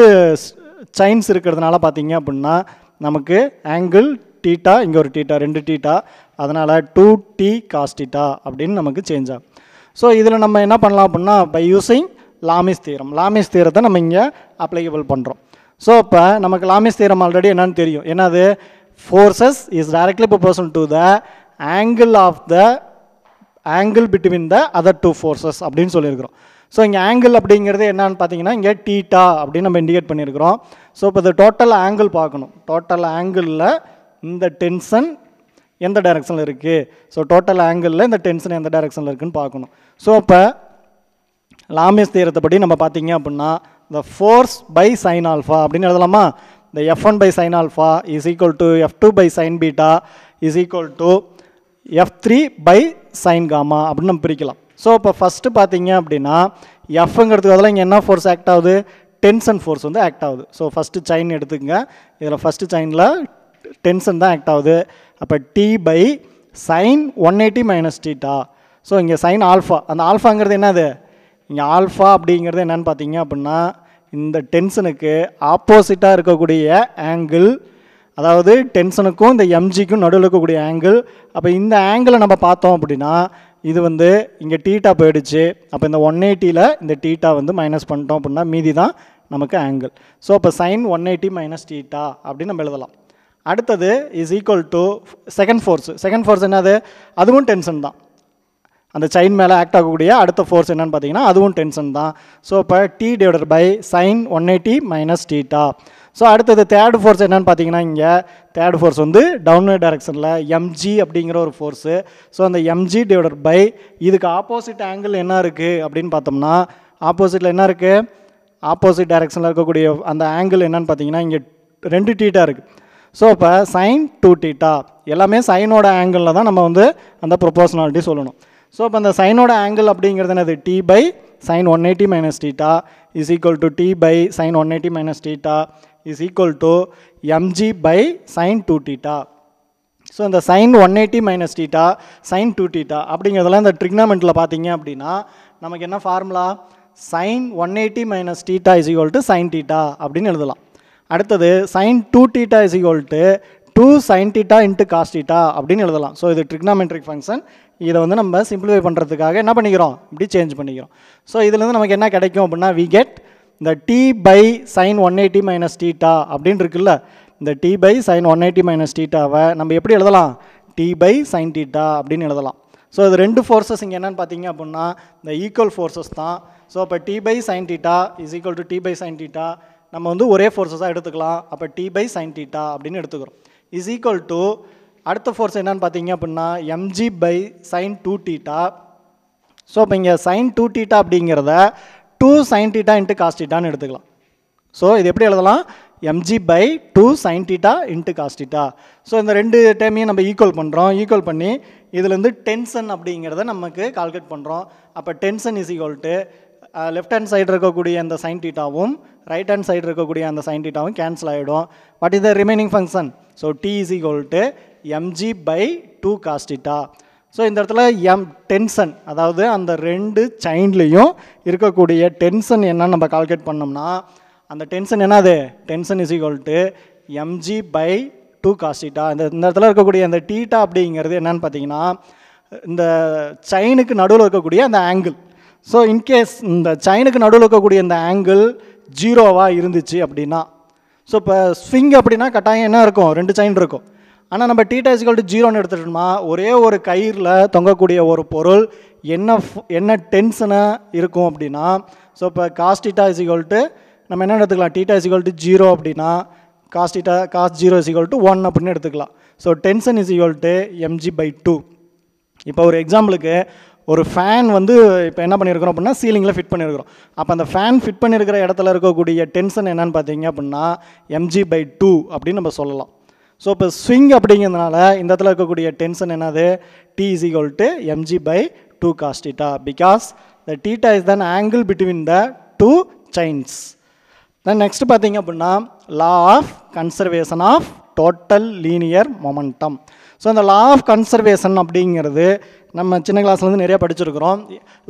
சைன்ஸ் இருக்கிறதுனால பார்த்தீங்க அப்படின்னா நமக்கு ஆங்கிள் டீட்டா இங்கே ஒரு டீட்டா ரெண்டு டீட்டா அதனால் டூ டி காஸ்டிட்டா அப்படின்னு நமக்கு சேஞ்ச் ஆகும் ஸோ இதில் நம்ம என்ன பண்ணலாம் அப்படின்னா by using Lami's theorem Lami's தீரத்தை நம்ம இங்கே அப்ளிகபிள் பண்ணுறோம் ஸோ இப்போ நமக்கு லாமிஸ் தீரம் ஆல்ரெடி என்னன்னு தெரியும் என்னது forces is directly proportion to the angle of the angle between the other two forces அப்படின்னு சொல்லியிருக்கிறோம் ஸோ இங்கே ஆங்கிள் அப்படிங்கிறது என்னான்னு பார்த்தீங்கன்னா இங்கே டீட்டா அப்படின்னு நம்ம இண்டிகேட் பண்ணியிருக்கிறோம் ஸோ இப்போ இந்த டோட்டல் ஆங்கிள் பார்க்கணும் டோட்டல் ஆங்கிளில் இந்த டென்ஷன் எந்த டைரக்ஷனில் இருக்குது ஸோ டோட்டல் ஆங்கிளில் இந்த டென்ஷன் எந்த டைரக்ஷனில் இருக்குதுன்னு பார்க்கணும் ஸோ இப்போ லாமியஸ் தீரத்தை படி நம்ம பார்த்தீங்க அப்படின்னா இந்த ஃபோர்ஸ் பை சைன் ஆல்ஃபா அப்படின்னு எழுதலாமா இந்த F one by sine alpha is equal to F two by sine beta is equal to F three by sine gamma அப்படின்னு நம்ம பிரிக்கலாம் ஸோ இப்போ ஃபஸ்ட்டு பார்த்தீங்க அப்படின்னா எஃப்ங்கிறதுக்கு அதெல்லாம் இங்கே என்ன ஃபோர்ஸ் ஆக்ட் ஆகுது டென்ஷன் ஃபோர்ஸ் வந்து ஆக்ட் ஆகுது ஸோ ஃபஸ்ட்டு சைன் எடுத்துக்கங்க இதில் ஃபஸ்ட்டு சைனில் டென்ஷன் தான் ஆக்ட் ஆகுது அப்போ T by sine one eighty minus theta so இங்கே சைன் ஆல்ஃபா அந்த ஆல்ஃபாங்கிறது என்னது இங்கே ஆல்ஃபா அப்படிங்கிறது என்னென்னு பார்த்தீங்க அப்படின்னா இந்த டென்ஷனுக்கு ஆப்போசிட்டாக இருக்கக்கூடிய ஆங்கிள் அதாவது டென்ஷனுக்கும் இந்த எம்ஜிக்கும் நடுவில் இருக்கக்கூடிய ஆங்கிள் அப்போ இந்த ஆங்கிளை நம்ம பார்த்தோம் அப்படின்னா இது வந்து இங்கே டீட்டா போயிடுச்சு அப்போ இந்த ஒன் எயிட்டியில் இந்த டீட்டா வந்து மைனஸ் பண்ணிட்டோம் அப்படின்னா மீதி தான் நமக்கு ஆங்கிள் ஸோ அப்போ sine one eighty minus theta அப்படின்னு நம்ம எழுதலாம் அடுத்தது is equal to second force second force என்னது அதுவும் டென்ஷன் தான் அந்த செயின் மேலே ஆக்ட் ஆகக்கூடிய அடுத்த ஃபோர்ஸ் என்னென்னு பார்த்தீங்கன்னா அதுவும் டென்ஷன் தான் ஸோ இப்போ T divided by sine one eighty minus theta so அடுத்தது தேர்ட் ஃபோர்ஸ் என்னென்னு பார்த்தீங்கன்னா இங்கே தேர்ட் ஃபோர்ஸ் வந்து டவுன் டேரக்ஷனில் எம்ஜி அப்படிங்கிற ஒரு ஃபோர்ஸு ஸோ அந்த எம்ஜி டிவைடட் பை இதுக்கு ஆப்போசிட் ஆங்கிள் என்ன இருக்குது அப்படின்னு பார்த்தோம்னா ஆப்போசிட்டில் என்ன இருக்குது ஆப்போசிட் டேரக்ஷனில் இருக்கக்கூடிய அந்த ஆங்கிள் என்னென்னு பார்த்தீங்கன்னா இங்கே ரெண்டு டீட்டா இருக்குது ஸோ இப்போ சைன் டூ டீட்டா எல்லாமே சைனோட ஆங்கிளில் தான் நம்ம வந்து அந்த ப்ரொபோஷனாலிட்டி சொல்லணும் ஸோ அப்போ அந்த சைனோட ஆங்கிள் அப்படிங்கிறது என்னது T by sine one eighty minus theta is equal to T by sine one eighty minus theta is equal to MG by sine two theta so இந்த sine one eighty minus theta sine two theta அப்படிங்கிறதெல்லாம் இந்த ட்ரிக்னாமெண்ட்டில் பார்த்தீங்க அப்படின்னா நமக்கு என்ன formula sine one eighty minus theta is equal to sine theta அப்படின்னு எழுதலாம் அடுத்தது sine two theta is equal to two sine theta into cos theta அப்படின்னு எழுதலாம் ஸோ இது ட்ரிக்னாமெட்ரிக் ஃபங்க்ஷன் இதை வந்து நம்ம சிம்பிளிஃபை பண்ணுறதுக்காக என்ன பண்ணிக்கிறோம் இப்படி சேஞ்ச் பண்ணிக்கிறோம் ஸோ இதுலேருந்து நமக்கு என்ன கிடைக்கும் அப்படின்னா வி கெட் இந்த T by sine one eighty minus theta அப்படின்னு இருக்குல்ல இந்த T by sine one eighty minus டீட்டாவை நம்ம எப்படி எழுதலாம் டி பை சைன் டீட்டா அப்படின்னு எழுதலாம் ஸோ இது ரெண்டு ஃபோர்ஸஸ் இங்கே என்னென்னு பார்த்தீங்க அப்படின்னா இந்த ஈக்குவல் ஃபோர்ஸஸ் தான் ஸோ அப்போ T by sine theta is equal to T by sine theta நம்ம வந்து ஒரே ஃபோர்ஸஸாக எடுத்துக்கலாம் அப்போ டி பை சைன் டீட்டா அப்படின்னு எடுத்துக்கிறோம் இஸ் ஈக்குவல் டு அடுத்த ஃபோர்ஸ் என்னன்னு பார்த்தீங்க அப்படின்னா MG by sine two theta so இப்போ இங்கே சைன் டூ டீட்டா அப்படிங்கிறத டூ சைன் டீட்டா இன்ட்டு காஸ்டீட்டான்னு எடுத்துக்கலாம் ஸோ இது எப்படி எழுதலாம் MG by two sine theta into cos theta so இந்த ரெண்டு டைமையும் நம்ம ஈக்குவல் பண்ணுறோம் ஈக்குவல் பண்ணி இதுலேருந்து டென்ஷன் அப்படிங்கிறத நமக்கு கால்குலேட் பண்ணுறோம் அப்போ tension is equal to left hand side இருக்கக்கூடிய அந்த சைன் டீட்டாவும் ரைட் ஹேண்ட் சைடு இருக்கக்கூடிய அந்த சைன் டீட்டாவும் கேன்சல் ஆகிடும் what is the remaining function so T is equal to MG by two cos theta so இந்த இடத்துல எம் டென்ஷன் அதாவது அந்த ரெண்டு செயின்லேயும் இருக்கக்கூடிய டென்ஷன் என்னன்னு நம்ம கால்குலேட் பண்ணோம்னா அந்த டென்ஷன் என்னது tension is equal to MG by two cos theta இந்த இந்த இடத்துல இருக்கக்கூடிய அந்த டீட்டா அப்படிங்கிறது என்னன்னு பார்த்தீங்கன்னா இந்த சைனுக்கு நடுவில் இருக்கக்கூடிய அந்த ஆங்கிள் ஸோ இன்கேஸ் இந்த சைனுக்கு நடுவில் இருக்கக்கூடிய இந்த ஆங்கிள் ஜீரோவாக இருந்துச்சு அப்படின்னா ஸோ இப்போ ஸ்விங் அப்படின்னா கட்டாயம் என்ன இருக்கும் ரெண்டு செயின் இருக்கும் ஆனால் நம்ம டீட்டா இஸ்கல் டு ஜீரோன்னு எடுத்துட்டோம்னா ஒரே ஒரு கயிறில் தொங்கக்கூடிய ஒரு பொருள் என்ன என்ன டென்ஷனாக இருக்கும் அப்படின்னா ஸோ இப்போ காஸ்டிட்டா இஸ்கல் டு நம்ம என்ன எடுத்துக்கலாம் டீட்டா இசிகல் டு ஜீரோ அப்படின்னா cos theta cos zero is equal to one அப்படின்னு எடுத்துக்கலாம் so tension is to MG by two இப்போ ஒரு எக்ஸாம்பிளுக்கு ஒரு ஃபேன் வந்து இப்போ என்ன பண்ணியிருக்கிறோம் அப்படின்னா சீலிங்கில் ஃபிட் பண்ணியிருக்கிறோம் அப்போ அந்த ஃபேன் ஃபிட் பண்ணியிருக்கிற இடத்துல இருக்கக்கூடிய டென்ஷன் என்னன்னு பார்த்தீங்க அப்படின்னா எம்ஜி பை டூ அப்படின்னு நம்ம சொல்லலாம் ஸோ இப்போ ஸ்விங் அப்படிங்கிறதுனால இந்த இடத்துல இருக்கக்கூடிய டென்ஷன் என்னது T is equal to MG by two cos theta because the theta is the angle between the two chains then next பார்த்தீங்க அப்படின்னா law of conservation of total linear momentum so அந்த law of conservation அப்படிங்கிறது நம்ம சின்ன கிளாஸ்லேருந்து நிறையா படிச்சிருக்கிறோம்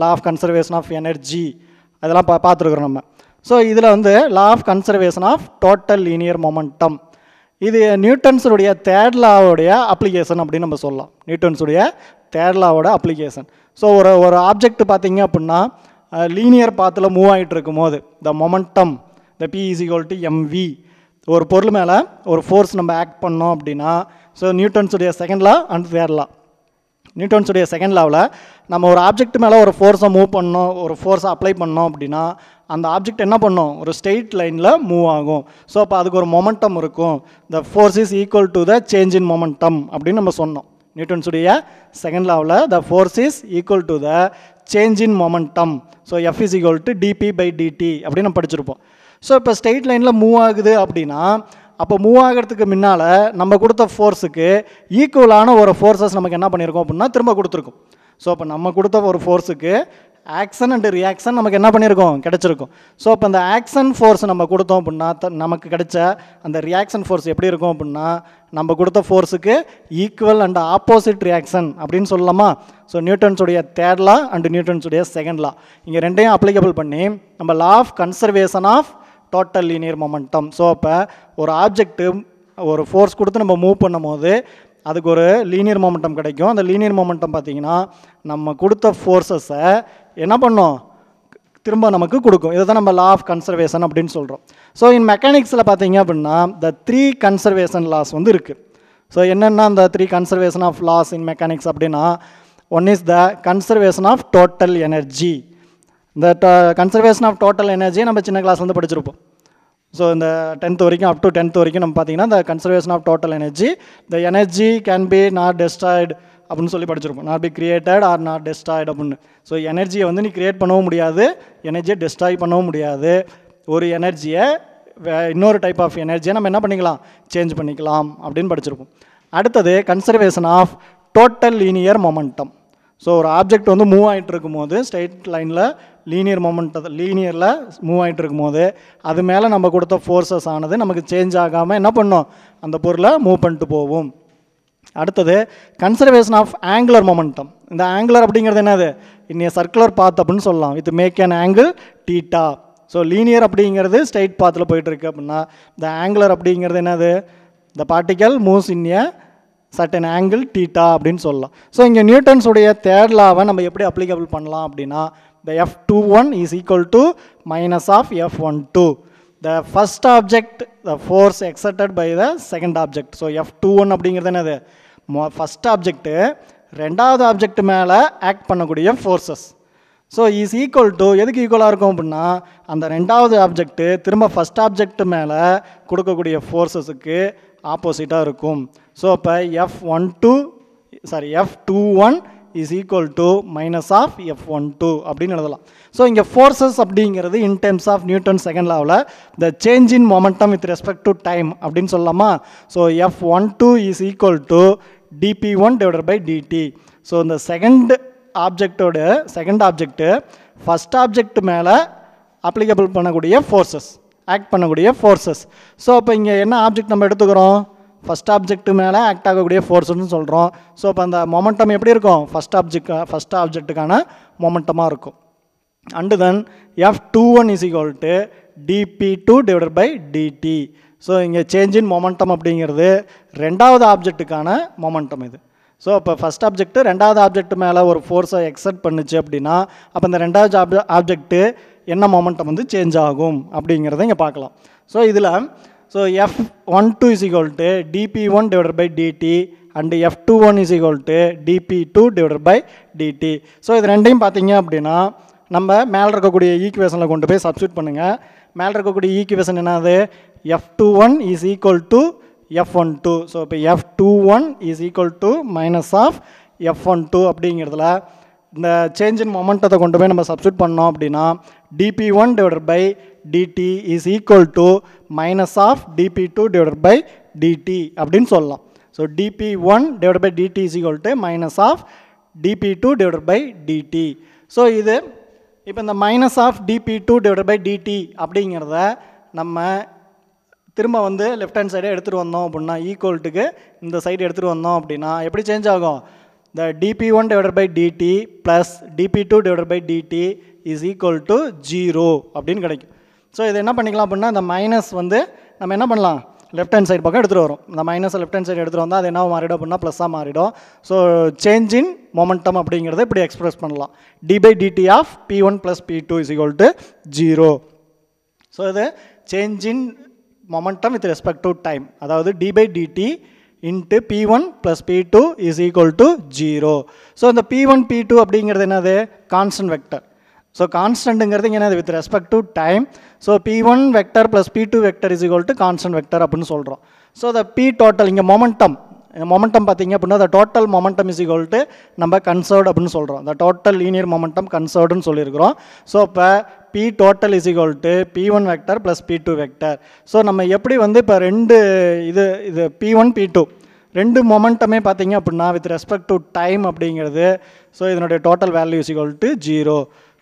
law of conservation of energy அதெல்லாம் பா பார்த்துருக்குறோம் நம்ம ஸோ இதில் வந்து law of conservation of total linear momentum இது நியூட்டன்ஸுடைய தேர்ட்லாவுடைய அப்ளிகேஷன் அப்படின்னு நம்ம சொல்லலாம் நியூட்டன்ஸுடைய தேர்ட்லாவோட அப்ளிகேஷன் ஸோ ஒரு ஒரு ஆப்ஜெக்ட் பார்த்தீங்க அப்படின்னா லீனியர் பாத்தில் மூவ் ஆகிட்டு இருக்கும் போது the momentum the P is equal to MV ஒரு பொருள் மேலே ஒரு ஃபோர்ஸ் நம்ம ஆக்ட் பண்ணோம் அப்படின்னா ஸோ நியூட்டன்ஸுடைய செகண்ட் லா அண்ட் தேர்ட் நியூட்டன்ஸுடைய செகண்ட் லாவில் நம்ம ஒரு ஆப்ஜெக்ட் மேலே ஒரு ஃபோர்ஸை மூவ் பண்ணோம் ஒரு ஃபோர்ஸை அப்ளை பண்ணோம் அப்படின்னா அந்த ஆப்ஜெக்ட் என்ன பண்ணும் ஒரு ஸ்ட்ரெயிட் லைனில் மூவ் ஆகும் ஸோ அப்போ அதுக்கு ஒரு மொமெண்டம் இருக்கும் the force is equal to the change in momentum அப்படின்னு நம்ம சொன்னோம் நியூட்டன்ஸுடைய செகண்ட் லாவில் the force is equal to the change in momentum so F is equal to DP by DT அப்படின்னு நம்ம படிச்சிருப்போம் ஸோ இப்போ ஸ்டெயிட் லைனில் மூவ் ஆகுது அப்படின்னா அப்போ மூவ் ஆகிறதுக்கு முன்னால் நம்ம கொடுத்த ஃபோர்ஸுக்கு ஈக்குவலான ஒரு ஃபோர்ஸஸ் நமக்கு என்ன பண்ணியிருக்கோம் அப்படின்னா திரும்ப கொடுத்துருக்கோம் ஸோ அப்போ நம்ம கொடுத்த ஒரு ஃபோர்ஸுக்கு ஆக்ஷன் அண்ட் ரியாக்ஷன் நமக்கு என்ன பண்ணியிருக்கோம் கிடச்சிருக்கும் ஸோ அப்போ அந்த ஆக்ஷன் ஃபோர்ஸ் நம்ம கொடுத்தோம் அப்படின்னா த நமக்கு கிடைச்ச அந்த ரியாக்ஷன் ஃபோர்ஸ் எப்படி இருக்கும் அப்படின்னா நம்ம கொடுத்த ஃபோர்ஸுக்கு ஈக்குவல் அண்ட் ஆப்போசிட் ரியாக்ஷன் அப்படின்னு சொல்லலாமா ஸோ நியூட்டன்ஸுடைய தேர்ட் லா அண்டு நியூட்டன்ஸுடைய செகண்ட் லா இங்கே ரெண்டையும் அப்ளிகபிள் பண்ணி நம்ம law of conservation of total linear momentum so அப்போ ஒரு ஆப்ஜெக்ட்டு ஒரு ஃபோர்ஸ் கொடுத்து நம்ம மூவ் பண்ணும் போது அதுக்கு ஒரு லீனியர் மொமெண்டம் கிடைக்கும் அந்த லீனியர் மொமெண்டம் பார்த்திங்கன்னா நம்ம கொடுத்த ஃபோர்ஸஸை என்ன பண்ணோம் திரும்ப நமக்கு கொடுக்கும் இதை தான் நம்ம லா ஆஃப் கன்சர்வேஷன் அப்படின்னு சொல்கிறோம் ஸோ இன் மெக்கானிக்ஸில் பார்த்தீங்க அப்படின்னா த த்ரீ கன்சர்வேஷன் லாஸ் வந்து இருக்குது ஸோ என்னென்னா அந்த three conservation of laws in mechanics அப்படின்னா one is the conservation of total energy இந்த கன்சர்வேஷன் ஆஃப் டோட்டல் எனர்ஜியை நம்ம சின்ன கிளாஸ் வந்து படிச்சிருப்போம் ஸோ இந்த டென்த் வரைக்கும் அப் டு டென்த் வரைக்கும் நம்ம பார்த்தீங்கன்னா இந்த conservation of total energy the energy can be not destroyed அப்படின்னு சொல்லி படிச்சிருப்போம் not be created or not destroyed அப்படின்னு ஸோ எனர்ஜியை வந்து நீ கிரியேட் பண்ணவும் முடியாது எனர்ஜியை டெஸ்ட்ராய் பண்ணவும் முடியாது ஒரு எனர்ஜியை வே இன்னொரு டைப் ஆஃப் எனர்ஜியை நம்ம என்ன பண்ணிக்கலாம் சேஞ்ச் பண்ணிக்கலாம் அப்படின்னு படிச்சிருப்போம் அடுத்தது conservation of total linear momentum so ஒரு ஆப்ஜெக்ட் வந்து மூவ் ஆகிட்டு இருக்கும்போது ஸ்ட்ரைட் லைனில் லீனியர் மொமெண்ட்டை லீனியரில் மூவ் ஆகிட்டு இருக்கும்போது அது மேலே நம்ம கொடுத்த ஃபோர்ஸஸ் ஆனது நமக்கு சேஞ்ச் ஆகாமல் என்ன பண்ணோம் அந்த பொருளை மூவ் பண்ணிட்டு போவோம் அடுத்தது கன்சர்வேஷன் ஆஃப் ஆங்குலர் மொமெண்டம் இந்த ஆங்குலர் அப்படிங்கிறது என்னது இன்னைய சர்க்குலர் பாத் அப்படின்னு சொல்லலாம் with make an angle theta so linear அப்படிங்கிறது ஸ்ட்ரைட் பாத்தில் போயிட்டுருக்கு அப்படின்னா இந்த ஆங்குலர் அப்படிங்கிறது என்னது the particle moves in certain angle theta அப்படின்னு சொல்லலாம் ஸோ இங்கே நியூட்டன்ஸுடைய தேர்லாவை நம்ம எப்படி அப்ளிகபிள் பண்ணலாம் அப்படின்னா the F two one is equal to minus of F one two the first object the force exerted by the second object so F two one அப்படிங்கிறது என்னது மொ ஃபஸ்ட் ஆப்ஜெக்ட்டு ரெண்டாவது ஆப்ஜெக்ட் மேலே ஆக்ட் பண்ணக்கூடிய forces so is equal to எதுக்கு ஈக்குவலாக இருக்கும் அப்படின்னா அந்த ரெண்டாவது ஆப்ஜெக்ட்டு திரும்ப ஃபஸ்ட் ஆப்ஜெக்ட் மேலே கொடுக்கக்கூடிய ஃபோர்ஸஸுக்கு ஆப்போசிட்டாக இருக்கும் ஸோ இப்போ F one two sorry F two one is equal to minus of F one two அப்படின்னு எழுதலாம் ஸோ இங்கே ஃபோர்ஸஸ் அப்படிங்கிறது in terms of Newton second லாவில் the change in momentum with respect to time அப்படின்னு சொல்லலாமா so F one two is equal to DP one divided by DT so இந்த second ஆப்ஜெக்டோட second object first object மேலே applicable பண்ணக்கூடிய forces act பண்ணக்கூடிய forces so அப்போ இங்கே என்ன ஆப்ஜெக்ட் நம்ம எடுத்துக்கிறோம் ஃபஸ்ட் ஆப்ஜெக்ட் மேலே ஆக்ட் ஆகக்கூடிய ஃபோர்ஸ்னு சொல்கிறோம் ஸோ இப்போ அந்த மொமெண்டம் எப்படி இருக்கும் ஃபஸ்ட் ஆப்ஜெக்ட் ஃபஸ்ட் ஆப்ஜெக்ட்டுக்கான மொமெண்டமாக இருக்கும் and then F two one is equal to DP two divide by DT so இங்கே சேஞ்ச் இன் மொமெண்டம் அப்படிங்கிறது ரெண்டாவது ஆப்ஜெக்ட்டுக்கான மொமெண்டம் இது ஸோ இப்போ ஃபஸ்ட் ஆப்ஜெக்ட்டு ரெண்டாவது ஆப்ஜெக்ட் மேலே ஒரு ஃபோர்ஸை எக்ஸப்ட் பண்ணுச்சு அப்படின்னா அப்போ இந்த ரெண்டாவது ஆப்ஜெக்ட் ஆப்ஜெக்ட்டு என்ன மொமெண்டம் வந்து சேஞ்ச் ஆகும் அப்படிங்கிறத இங்கே பார்க்கலாம் ஸோ இதில் so F one two is equal to DP one divided by DT and F two one is equal to DP two divided by DT so இது ரெண்டையும் பார்த்தீங்க அப்படின்னா நம்ம மேல இருக்கக்கூடிய ஈக்குவேஷனில் கொண்டு போய் சப்ஸ்டியூட் பண்ணுங்கள் மேலே இருக்கக்கூடிய ஈக்குவேஷன் என்னது F two one is equal to F one two so இப்போ F two one is equal to minus of F one two அப்படிங்கிறதுல இந்த சேஞ்சின் இன் கொண்டு போய் நம்ம சப்ஸ்டியூட் பண்ணோம் அப்படின்னா dp1 divided by dt is equal to minus of dp2 divided by dt அப்படின்னு சொல்லலாம் so dp1 divided by dt is equal to minus of dp2 divided by dt So இது இப்போ minus of dp2 divided by dt அப்படிங்கிறத நம்ம திரும்ப வந்து left hand சைடே எடுத்துகிட்டு வந்தோம் அப்படின்னா ஈக்குவல்ட்டுக்கு இந்த சைடு எடுத்துகிட்டு வந்தோம் அப்படின்னா எப்படி சேஞ்ச் ஆகும் இந்த dp1 divided by dt plus dp2 divided by dt is equal to zero அப்படின்னு கிடைக்கும் ஸோ இது என்ன பண்ணிக்கலாம் அப்படின்னா இந்த மைனஸ் வந்து நம்ம என்ன பண்ணலாம் லெஃப்ட் ஹேண்ட் சைடு பக்கம் எடுத்துகிட்டு வரும் இந்த மைனஸ் லெஃப்ட் ஹேண்ட் சைடு எடுத்துகிட்டு வந்தால் அது என்ன மாறிடும் அப்படின்னா ப்ளஸ்ஸாக மாறிடும் ஸோ சேஞ்ச் இன் மொமெண்டம் அப்படிங்கிறத இப்படி எக்ஸ்பிரஸ் பண்ணலாம் d by dt of P one plus P two is equal to zero so இது change in momentum with respect to time அதாவது d by dt into P one plus P two is equal to zero so இந்த P one P two அப்படிங்கிறது என்னது constant vector so கான்ஸ்டன்ட்டுங்கிறது இங்கே with respect to time so P one vector plus P two vector is equal to constant vector அப்படின்னு சொல்கிறோம் so the P total இங்கே momentum momentum பார்த்தீங்க அப்படின்னா the total momentum is equal to நம்ம conserved அப்படின்னு சொல்கிறோம் த டோட்டல் லீனியர் மொமெண்டம் கன்சர்வ்டுன்னு சொல்லியிருக்கிறோம் ஸோ இப்போ P total is equal to P one vector plus P two vector so நம்ம எப்படி வந்து இப்போ ரெண்டு இது இது பி ஒன் பி டூ ரெண்டு மொமெண்டமே பார்த்தீங்க அப்படின்னா வித் ரெஸ்பெக்ட் டு டைம் அப்படிங்கிறது ஸோ இதனுடைய total value is equal to zero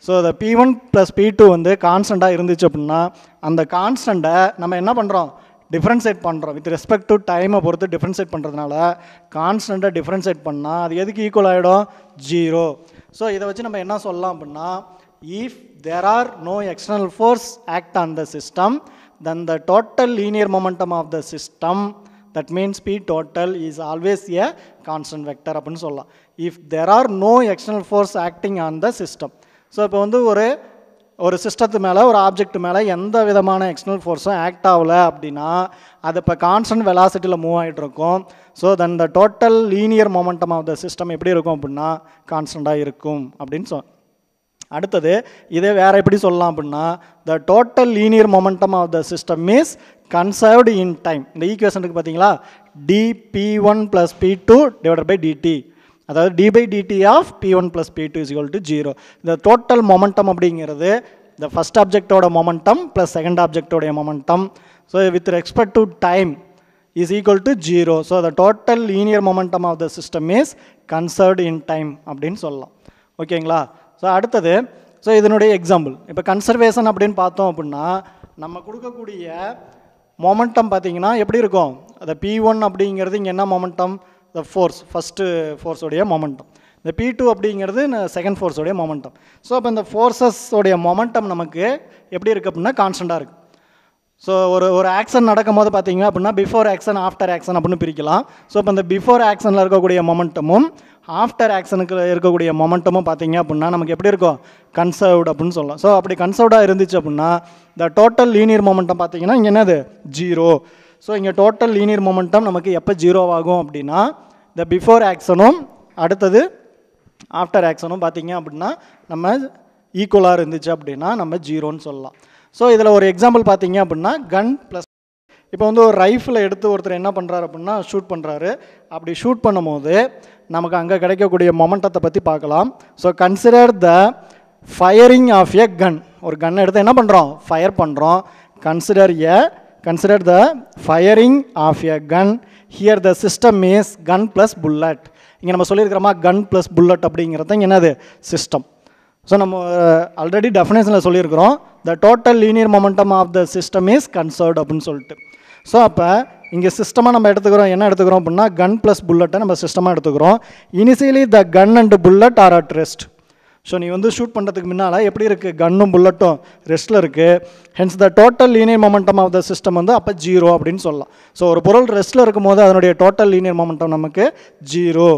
so அதை P one plus P two வந்து கான்ஸ்டண்ட்டாக இருந்துச்சு அப்படின்னா அந்த கான்ஸ்டண்ட்டை நம்ம என்ன பண்ணுறோம் டிஃப்ரென்சேட் பண்ணுறோம் வித் ரெஸ்பெக்ட் டு டைமை பொறுத்து டிஃப்ரென்சேட் பண்ணுறதுனால கான்ஸ்டண்ட்டாக டிஃப்ரென்சேட் பண்ணால் அது எதுக்கு ஈக்குவல் ஆகிடும் ஜீரோ ஸோ இதை வச்சு நம்ம என்ன சொல்லலாம் அப்படின்னா if there are no external force act on the system then the total linear momentum of the system that means P total is always a constant vector அப்படின்னு சொல்லலாம் if there are no external force acting on the system so இப்போ வந்து ஒரு ஒரு சிஸ்டத்து மேலே ஒரு object மேலே எந்த விதமான எக்ஸ்டர்னல் ஃபோர்ஸும் ஆக்ட் ஆகலை அப்படின்னா அது இப்போ கான்ஸ்டன்ட் வெலாசிட்டியில் மூவ் ஆகிட்டு இருக்கும் so then the total linear momentum of the system எப்படி இருக்கும் அப்படின்னா கான்ஸ்டண்ட்டாக இருக்கும் அப்படின்னு சொ அடுத்தது இதே வேறு எப்படி சொல்லலாம் அப்படின்னா the total linear momentum of the system means conserved in time இந்த ஈக்குவேஷனுக்கு பார்த்தீங்களா dp one plus P two divided by dt அதாவது d by dt of P one plus P two is equal to zero இந்த total momentum அப்படிங்கிறது இந்த first ஆப்ஜெக்டோட momentum plus second ஆப்ஜெக்டோடைய momentum so with respect to time is equal to zero so the total linear momentum of the system is conserved in time அப்படின்னு சொல்லலாம் ஓகேங்களா so அடுத்தது so இதனுடைய எக்ஸாம்பிள் இப்போ கன்சர்வேஷன் அப்படின்னு பார்த்தோம் அப்படின்னா நம்ம கொடுக்கக்கூடிய மொமெண்டம் பார்த்திங்கன்னா எப்படி இருக்கும் அந்த பி ஒன் அப்படிங்கிறது இங்கே என்ன மொமெண்டம் த ஃபோர்ஸ் ஃபஸ்ட்டு ஃபோர்ஸோடைய மொமெண்டம் இந்த பி டூ அப்படிங்கிறது செகண்ட் ஃபோர்ஸோடைய மொமெண்டம் ஸோ அப்போ இந்த ஃபோர்ஸஸோடைய மொமெண்டம் நமக்கு எப்படி இருக்குது அப்படின்னா கான்ஸ்டண்ட்டாக இருக்குது ஸோ ஒரு ஒரு ஆக்ஷன் நடக்கும் போது பார்த்தீங்க அப்படின்னா பிஃபோர் ஆக்ஷன் ஆஃப்டர் ஆக்ஷன் அப்படின்னு பிரிக்கலாம் ஸோ அப்போ இந்த பிஃபோர் ஆக்ஷனில் இருக்கக்கூடிய மொமெண்டமும் ஆஃப்டர் ஆக்ஷனுக்கு இருக்கக்கூடிய மொமெண்டமும் பார்த்தீங்க அப்படின்னா நமக்கு எப்படி இருக்கும் கன்சர்வ்டு அப்படின்னு சொல்லலாம் ஸோ அப்படி கன்சர்வ்டாக இருந்துச்சு அப்படின்னா இந்த டோட்டல் லீனியர் மொமெண்டம் பார்த்திங்கன்னா இங்கே என்னது ஜீரோ ஸோ இங்கே டோட்டல் லீனியர் மொமெண்டம் நமக்கு எப்போ ஜீரோவாகும் அப்படின்னா த பிஃபோர் ஆக்ஷனும் அடுத்தது ஆஃப்டர் ஆக்ஷனும் பார்த்திங்க அப்படின்னா நம்ம ஈக்குவலாக இருந்துச்சு அப்படின்னா நம்ம ஜீரோன்னு சொல்லலாம் ஸோ இதில் ஒரு எக்ஸாம்பிள் பார்த்தீங்க அப்படின்னா கன் ப்ளஸ் இப்போ வந்து ஒரு ரைஃபில் எடுத்து ஒருத்தர் என்ன பண்ணுறாரு அப்படின்னா ஷூட் பண்ணுறாரு அப்படி ஷூட் பண்ணும்போது நமக்கு அங்கே கிடைக்கக்கூடிய மொமெண்டத்தை பற்றி பார்க்கலாம் so consider the firing of a gun ஒரு கன் எடுத்து என்ன பண்ணுறோம் ஃபயர் பண்ணுறோம் consider a consider the firing of a gun here the system is gun plus bullet இங்கே நம்ம சொல்லியிருக்கிறோமா கன் ப்ளஸ் புல்லட் அப்படிங்கிறது தான் என்னது சிஸ்டம் ஸோ நம்ம ஆல்ரெடி uh, டெஃபினேஷனில் சொல்லியிருக்கிறோம் the total linear momentum of the system is conserved அப்படின்னு சொல்லிட்டு ஸோ அப்போ இங்கே சிஸ்டமாக நம்ம எடுத்துக்கிறோம் என்ன எடுத்துக்கிறோம் அப்படின்னா கன் ப்ளஸ் புல்லட்டை நம்ம சிஸ்டமாக எடுத்துக்கிறோம் initially the gun and bullet are at so நீ வந்து ஷூட் பண்ணுறதுக்கு முன்னால் எப்படி இருக்குது கன்னும் புல்லட்டும் ரெஸ்ட்டில் இருக்குது hence the total linear momentum of the system வந்து அப்போ ஜீரோ அப்படின்னு சொல்லலாம் ஸோ ஒரு பொருள் ரெஸ்ட்டில் இருக்கும் போது அதனுடைய டோட்டல் லீனியர் மொமெண்டம் நமக்கு ஜீரோ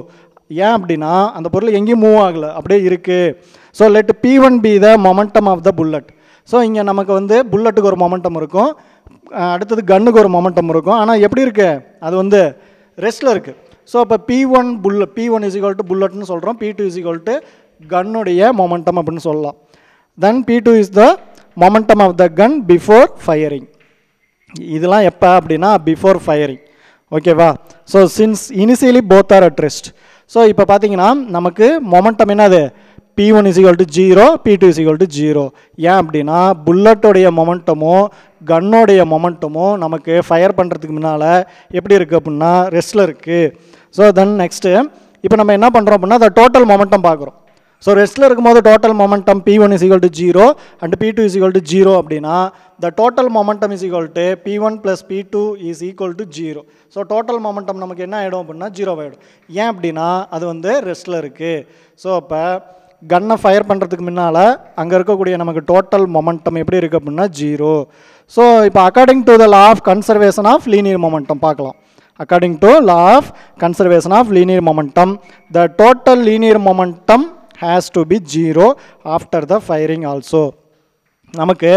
ஏன் அப்படின்னா அந்த பொருள் எங்கேயும் மூவ் ஆகலை அப்படியே இருக்குது so let P one be the momentum of the bullet so இங்கே நமக்கு வந்து புல்லட்டுக்கு ஒரு மொமெண்டம் இருக்கும் அடுத்தது கன்னுக்கு ஒரு மொமெண்டம் இருக்கும் ஆனால் எப்படி இருக்குது அது வந்து ரெஸ்ட்டில் இருக்குது ஸோ அப்போ P one bull P one is equal to புல்லட்னு சொல்கிறோம் P two is equal to கன்னுடைய மொமெண்டம் அப்படின்னு சொல்லலாம் then P two is the momentum of the gun before firing இதெல்லாம் எப்போ அப்படின்னா பிஃபோர் ஃபயரிங் ஓகேவா so since initially both are at rest so இப்போ பார்த்தீங்கன்னா நமக்கு மொமெண்டம் என்னது P one is equal to zero P two is equal to zero ஏன் அப்படின்னா புல்லட்டோடைய மொமெண்டமோ கன்னோடைய மொமெண்டமோ நமக்கு ஃபயர் பண்ணுறதுக்கு முன்னால் எப்படி இருக்குது அப்படின்னா ரெஸ்டில் இருக்குது ஸோ தென் நெக்ஸ்ட்டு இப்போ நம்ம என்ன பண்ணுறோம் அப்படின்னா அதை டோட்டல் மொமெண்டம் பார்க்குறோம் ஸோ ரெஸ்ட்டில் இருக்கும்போது total momentum P one is equal to zero and P two is equal to zero அப்படின்னா the total momentum is equal to P one plus P two is equal to zero so total momentum நமக்கு என்ன ஆகிடும் அப்படின்னா zero ஆகிடும் ஏன் அப்படின்னா அது வந்து ரெஸ்ட்டில் இருக்குது ஸோ அப்போ கன்னை ஃபயர் பண்ணுறதுக்கு முன்னால் அங்கே இருக்கக்கூடிய நமக்கு டோட்டல் மொமெண்டம் எப்படி இருக்குது அப்படின்னா ஜீரோ ஸோ இப்போ according to the law of conservation of linear momentum பார்க்கலாம் according to law of conservation of linear momentum the total linear momentum has to be zero after the firing also நமக்கு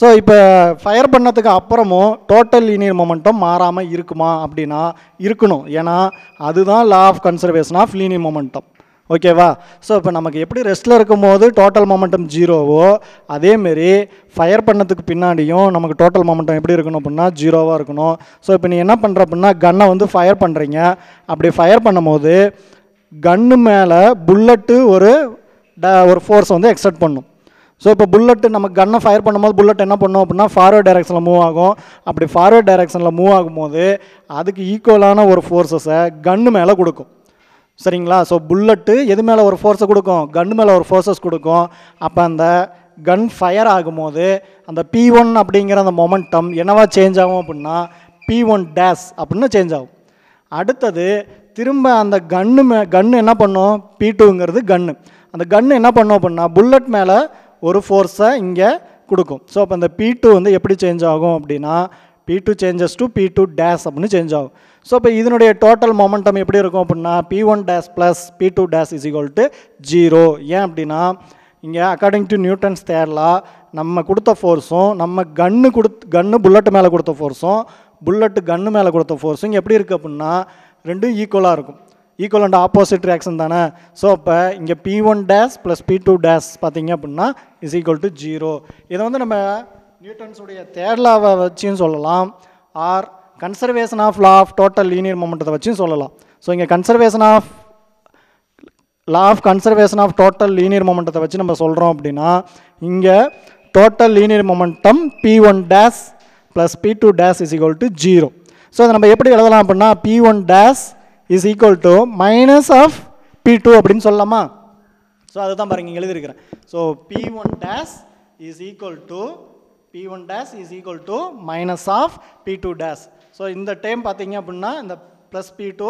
so இப்போ fire பண்ணதுக்கு அப்புறமும் total linear momentum மாறாமல் இருக்குமா அப்படின்னா இருக்கணும் ஏன்னா அதுதான் law of conservation of linear momentum ஓகேவா ஸோ இப்போ நமக்கு எப்படி ரெஸ்ட்டில் இருக்கும்போது டோட்டல் மொமெண்டம் ஜீரோவோ அதேமாரி ஃபயர் பண்ணதுக்கு பின்னாடியும் நமக்கு டோட்டல் மொமெண்டம் எப்படி இருக்கணும் அப்படின்னா ஜீரோவாக இருக்கணும் ஸோ இப்போ நீ என்ன பண்ணுற அப்படின்னா கன்னை வந்து ஃபயர் பண்ணுறீங்க அப்படி ஃபயர் பண்ணும்போது கன்னு மேலே புல்லட்டு ஒரு ட ஒரு ஃபோர்ஸ் வந்து எக்ஸெப்ட் பண்ணும் ஸோ இப்போ புல்லட்டு நம்ம கன்னை ஃபயர் பண்ணும்போது புல்லட் என்ன பண்ணும் அப்படின்னா ஃபார்வேர்ட் டைரக்ஷனில் மூவ் ஆகும் அப்படி ஃபார்வர்ட் டைரக்ஷனில் மூவ் ஆகும்போது அதுக்கு ஈக்குவலான ஒரு ஃபோர்ஸஸை கன்னு மேலே கொடுக்கும் சரிங்களா ஸோ புல்லட்டு எது மேலே ஒரு ஃபோர்ஸை கொடுக்கும் கன்னு மேலே ஒரு ஃபோர்ஸஸ் கொடுக்கும் அப்போ அந்த கன் ஃபயர் ஆகும்போது அந்த பி ஒன் அப்படிங்கிற அந்த மொமெண்டம் என்னவா சேஞ்ச் ஆகும் அப்படின்னா பி ஒன் டேஸ் அப்படின்னு சேஞ்ச் ஆகும் அடுத்தது திரும்ப அந்த கன்னு மே கன்று என்ன பண்ணும் பீட்டுங்கிறது டூங்கிறது கன்று அந்த கன்று என்ன பண்ணும் அப்படின்னா புல்லட் மேலே ஒரு ஃபோர்ஸை இங்கே கொடுக்கும் ஸோ அப்போ அந்த பி டூ வந்து எப்படி சேஞ்ச் ஆகும் அப்படின்னா P two changes to P two dash அப்படின்னு சேஞ்ச் ஆகும் ஸோ இப்போ இதனுடைய டோட்டல் மொமெண்டம் எப்படி இருக்கும் அப்படின்னா P one dash plus P two dash is equal to zero ஏன் அப்படின்னா இங்கே அக்கார்டிங் டு நியூட்டன்ஸ் தேர்லா நம்ம கொடுத்த ஃபோர்ஸும் நம்ம கன்று கொடுத்து கன்று புல்லட்டு மேலே கொடுத்த ஃபோர்ஸும் புல்லட்டு கன்று மேலே கொடுத்த ஃபோர்ஸும் இங்கே எப்படி இருக்குது அப்படின்னா ரெண்டும் ஈக்குவலாக இருக்கும் ஈக்குவல் அண்ட் ஆப்போசிட் ரியாக்ஷன் தானே ஸோ இப்போ இங்கே P one dash plus P two dash பார்த்தீங்க அப்படின்னா இஸ் ஈக்குவல் டு ஜீரோ இதை வந்து நம்ம நியூட்டன்ஸுடைய தேர்லாவை வச்சும் சொல்லலாம் or conservation of law of total linear மூமெண்ட்டை வச்சும் சொல்லலாம் ஸோ இங்கே conservation of law of conservation of total linear மூமெண்ட்டை வச்சு நம்ம சொல்கிறோம் அப்படின்னா இங்கே total linear momentum P one dash plus P two dash is equal to zero so அதை நம்ம எப்படி எழுதலாம் அப்படின்னா P one dash is equal to minus of P two அப்படின்னு சொல்லலாமா ஸோ அதுதான் பாருங்க எழுதியிருக்கிறேன் so P one dash is equal to P one dash is equal to minus of P two dash so இந்த டைம் பார்த்தீங்க அப்படின்னா இந்த plus P two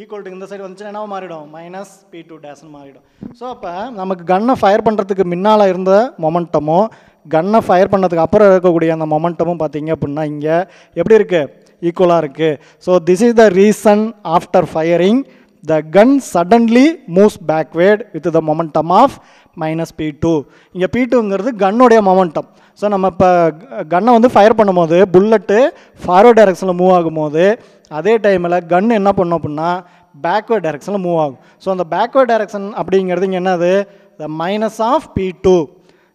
equal to இந்த சைடு வந்துச்சுன்னா என்னவோ மாறிடும் மைனஸ் பி டூ டேஸ்னு மாறிடும் ஸோ அப்போ நமக்கு கன்னை ஃபயர் பண்ணுறதுக்கு முன்னால் இருந்த மொமெண்டமும் கன்னை ஃபயர் பண்ணதுக்கு அப்புறம் இருக்கக்கூடிய அந்த மொமெண்டமும் பார்த்தீங்க அப்படின்னா இங்கே எப்படி இருக்குது ஈக்குவலாக இருக்குது so this is the reason after firing the gun suddenly moves backward with the momentum of minus P two இங்கே பி டூங்கிறது கன்னுடைய மொமெண்டம் ஸோ நம்ம இப்போ கன்னை வந்து ஃபயர் பண்ணும்போது புல்லட்டு ஃபார்வர்ட் டைரக்ஷனில் மூவ் ஆகும்போது அதே டைமில் கன் என்ன பண்ணும் அப்படின்னா பேக்வேர்ட் டைரக்ஷனில் மூவ் ஆகும் ஸோ அந்த பேக்வேர்ட் டைரக்ஷன் அப்படிங்கிறது இங்கே என்னது the minus of P two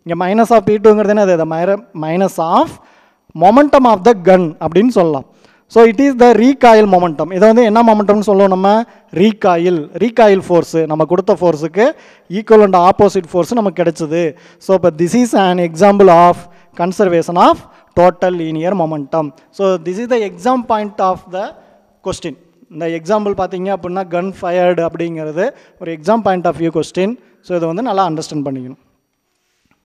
இங்கே மைனஸ் ஆஃப் பி டூங்கிறது என்னது the minus of momentum of the gun அப்படின்னு சொல்லலாம் so it is the recoil momentum இதை வந்து என்ன மொமெண்டம்னு சொல்லுவோம் நம்ம ரீகாயில் ரீகாயில் ஃபோர்ஸு நம்ம கொடுத்த ஃபோர்ஸுக்கு ஈக்குவல் அண்ட் ஆப்போசிட் ஃபோர்ஸ் நமக்கு கிடைச்சிது ஸோ இப்போ this is an example of conservation of total linear momentum so this is the exam point of the question இந்த எக்ஸாம்பிள் பார்த்தீங்க அப்படின்னா கன் ஃபயர்டு அப்படிங்கிறது ஒரு exam point of view question so இதை வந்து நல்லா அண்டர்ஸ்டாண்ட் பண்ணிக்கணும்